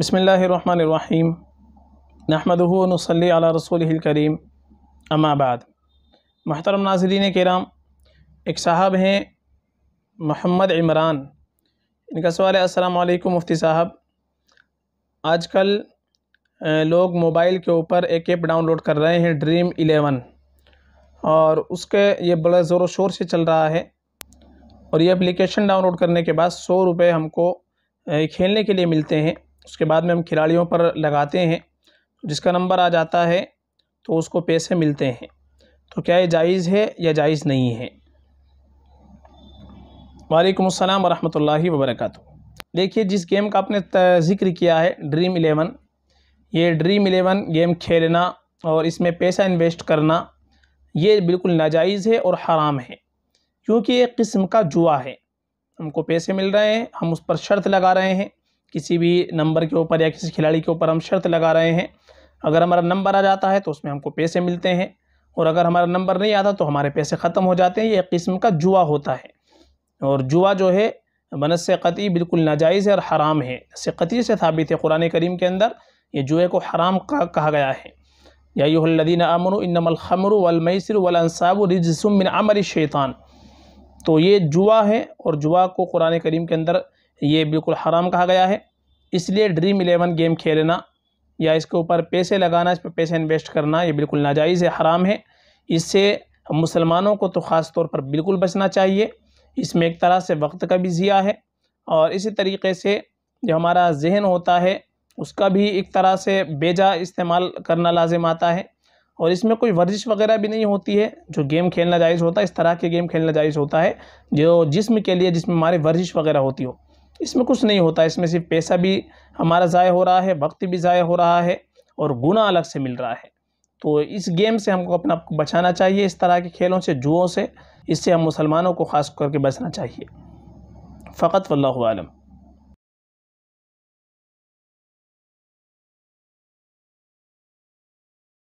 बसमीम अला रसूल करीम अमाबाद महतरम नाजरीन कराम एक साहब हैं मोहम्मद इमरान इनका सवाल है वालेकुम मुफ्ती साहब आजकल लोग मोबाइल के ऊपर एक ऐप डाउनलोड कर रहे हैं ड्रीम इलेवन और उसके ये बड़ा ज़ोर शोर से चल रहा है और ये एप्लीकेशन डाउनलोड करने के बाद सौ रुपये हमको खेलने के लिए मिलते हैं उसके बाद में हम खिलाड़ियों पर लगाते हैं जिसका नंबर आ जाता है तो उसको पैसे मिलते हैं तो क्या ये जायज़ है या जायज़ नहीं है वालेकुम अस्सलाम वरहमतुल्लाहि वबरकत देखिए जिस गेम का आपने जिक्र किया है ड्रीम इलेवन ये ड्रीम इलेवन गेम खेलना और इसमें पैसा इन्वेस्ट करना ये बिल्कुल नाजायज़ है और हराम है क्योंकि एक किस्म का जुआ है हमको पैसे मिल रहे हैं हम उस पर शर्त लगा रहे हैं किसी भी नंबर के ऊपर या किसी खिलाड़ी के ऊपर हम शर्त लगा रहे हैं अगर हमारा नंबर आ जाता है तो उसमें हमको पैसे मिलते हैं और अगर हमारा नंबर नहीं आता तो हमारे पैसे ख़त्म हो जाते हैं ये किस्म का जुआ होता है और जुआ जो है बनस से कती बिल्कुल नाजायज़ और हराम है से कती से साबित है कुरान करीम के अंदर ये जुए को हराम का कहा गया है यादीन अमर इनमल खमर वलमसर वलसाब रिजसमिन अमर शैतान तो ये जुआ है और जुआ को कुरान करीम के अंदर ये बिल्कुल हराम कहा गया है इसलिए ड्रीम इलेवन गेम खेलना या इसके ऊपर पैसे लगाना इस पर पैसे इन्वेस्ट करना ये बिल्कुल नाजायज़ है हराम है इससे मुसलमानों को तो ख़ास तौर पर बिल्कुल बचना चाहिए इसमें एक तरह से वक्त का भी ज़िया है और इसी तरीके से जो हमारा जहन होता है उसका भी एक तरह से बेजा इस्तेमाल करना लाजिम आता है और इसमें कोई वर्जिश वगैरह भी नहीं होती है जो गेम खेलना जायज़ होता है इस तरह के गेम खेलना जायज़ होता है जो जिसम के लिए जिसमें हमारी वर्जिश वगैरह होती हो इसमें कुछ नहीं होता इसमें सिर्फ पैसा भी हमारा ज़ाय हो रहा है वक्त भी ज़ाय हो रहा है और गुना अलग से मिल रहा है तो इस गेम से हमको अपने आप को बचाना चाहिए इस तरह के खेलों से जुओं से इससे हम मुसलमानों को ख़ास करके बचना चाहिए फ़कत वल्लम